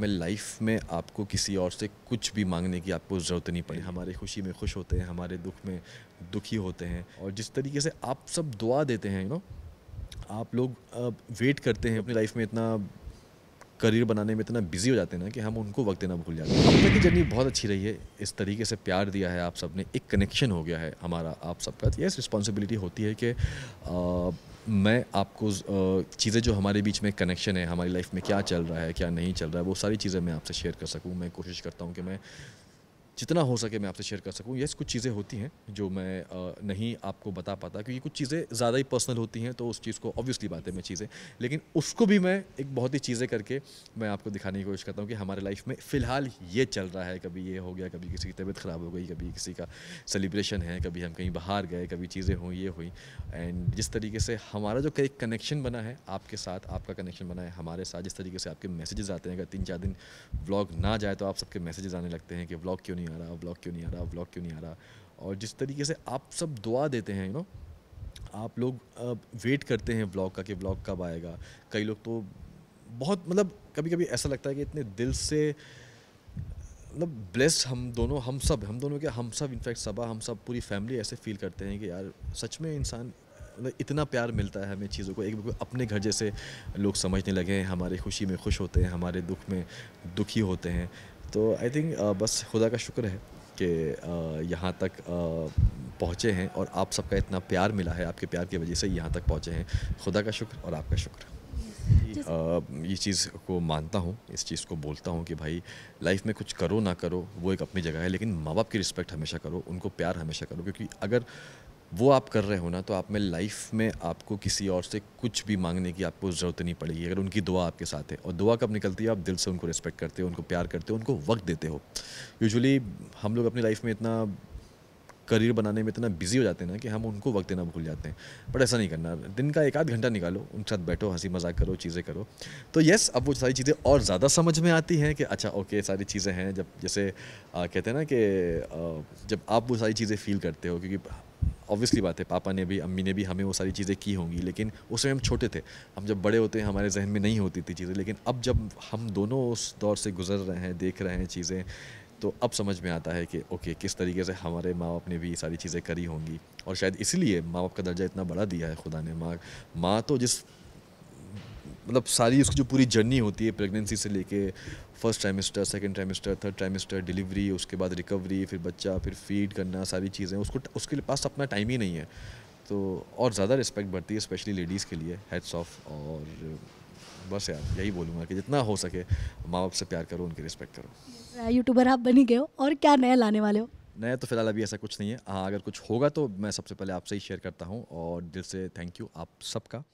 मैं लाइफ में आपको किसी और से कुछ भी मांगने की आपको ज़रूरत नहीं पड़ी हमारे खुशी में खुश होते हैं हमारे दुख में दुखी होते हैं और जिस तरीके से आप सब दुआ देते हैं यू नो आप लोग वेट करते हैं अपनी लाइफ में इतना करियर बनाने में इतना बिजी हो जाते हैं ना कि हम उनको वक्त देना भूल जाते हैं की जर्नी बहुत अच्छी रही है इस तरीके से प्यार दिया है आप सब ने एक कनेक्शन हो गया है हमारा आप सबका यस रिस्पॉन्सिबिलिटी होती है कि मैं आपको चीज़ें जो हमारे बीच में कनेक्शन है हमारी लाइफ में क्या चल रहा है क्या नहीं चल रहा है वो सारी चीज़ें मैं आपसे शेयर कर सकूँ मैं कोशिश करता हूँ कि मैं जितना हो सके मैं आपसे शेयर कर सकूँ यस कुछ चीज़ें होती हैं जो मैं नहीं आपको बता पाता क्योंकि कुछ चीज़ें ज़्यादा ही पर्सनल होती हैं तो उस चीज़ को ऑब्वियसली बातें मैं चीज़ें लेकिन उसको भी मैं एक बहुत ही चीज़ें करके मैं आपको दिखाने की कोशिश करता हूँ कि हमारे लाइफ में फ़िलहाल ये चल रहा है कभी ये हो गया कभी किसी की तबीयत ख़राब हो गई कभी किसी का सेलिब्रेशन है कभी हम कहीं बाहर गए कभी चीज़ें हुई ये हुई एंड जिस तरीके से हमारा जो एक कनेक्शन बना है आपके साथ आपका कनेक्शन बना है हमारे साथ जिस तरीके से आपके मैसेजेस आते हैं अगर तीन चार दिन व्लॉग ना जाए तो आप सबके मैसेजेस आने लगते हैं कि व्लॉग क्यों नहीं नहीं आ रहा व्लॉग क्यों नहीं आ रहा व्लॉग क्यों नहीं आ रहा और जिस तरीके से आप सब दुआ देते हैं यू नो आप लोग वेट करते हैं व्लॉग का कि व्लॉग कब आएगा कई लोग तो बहुत मतलब कभी कभी ऐसा लगता है कि इतने दिल से मतलब ब्लेस हम दोनों हम सब हम दोनों के हम सब इनफैक्ट सबा हम सब पूरी फैमिली ऐसे फील करते हैं कि यार सच में इंसान मतलब इतना प्यार मिलता है हमें चीज़ों को एक बिल्कुल अपने घर जैसे लोग समझने लगे हैं हमारे खुशी में खुश होते हैं हमारे दुख में दुखी होते हैं तो आई थिंक uh, बस खुदा का शुक्र है कि uh, यहाँ तक uh, पहुँचे हैं और आप सबका इतना प्यार मिला है आपके प्यार की वजह से यहाँ तक पहुँचे हैं खुदा का शुक्र और आपका शुक्र ये चीज़ को मानता हूँ इस चीज़ को बोलता हूँ कि भाई लाइफ में कुछ करो ना करो वो एक अपनी जगह है लेकिन माँ बाप की रिस्पेक्ट हमेशा करो उनको प्यार हमेशा करो क्योंकि अगर वो आप कर रहे हो ना तो आप में लाइफ में आपको किसी और से कुछ भी मांगने की आपको ज़रूरत नहीं पड़ेगी अगर उनकी दुआ आपके साथ है और दुआ कब निकलती है आप दिल से उनको रिस्पेक्ट करते हो उनको प्यार करते हो उनको वक्त देते हो यूजुअली हम लोग अपनी लाइफ में इतना करियर बनाने में इतना बिजी हो जाते हैं ना कि हम उनको वक्त देना भूल जाते हैं बट ऐसा नहीं करना दिन का एक आध घंटा निकालो उनके साथ बैठो हंसी मजाक करो चीज़ें करो तो यस अब वो सारी चीज़ें और ज़्यादा समझ में आती हैं कि अच्छा ओके सारी चीज़ें हैं जब जैसे आ, कहते हैं ना कि आ, जब आप वो सारी चीज़ें फील करते हो क्योंकि ऑब्वियसली बात है पापा ने भी अम्मी ने भी हमें वो सारी चीज़ें की होंगी लेकिन उस समय हम छोटे थे हम जब बड़े होते हैं हमारे जहन में नहीं होती थी चीज़ें लेकिन अब जब हम दोनों उस दौर से गुजर रहे हैं देख रहे हैं चीज़ें तो अब समझ में आता है कि ओके किस तरीके से हमारे माँ बाप ने भी ये सारी चीज़ें करी होंगी और शायद इसलिए माँ बाप का दर्जा इतना बड़ा दिया है खुदा ने माँ माँ तो जिस मतलब सारी उसकी जो पूरी जर्नी होती है प्रेगनेंसी से लेके first trimester second trimester third trimester delivery उसके बाद रिकवरी फिर बच्चा फिर फीड करना सारी चीज़ें उसको उसके पास अपना टाइम ही नहीं है तो और ज़्यादा रिस्पेक्ट बढ़ती है स्पेशली लेडीज़ के लिए हेड्स ऑफ और बस यार यही बोलूँगा कि जितना हो सके माँ बाप से प्यार करो उनकी रिस्पेक्ट करो यूट्यूबर आप बनी गए हो और क्या नया लाने वाले हो नया तो फिलहाल अभी ऐसा कुछ नहीं है हाँ अगर कुछ होगा तो मैं सबसे पहले आपसे ही शेयर करता हूँ और दिल से थैंक यू आप सबका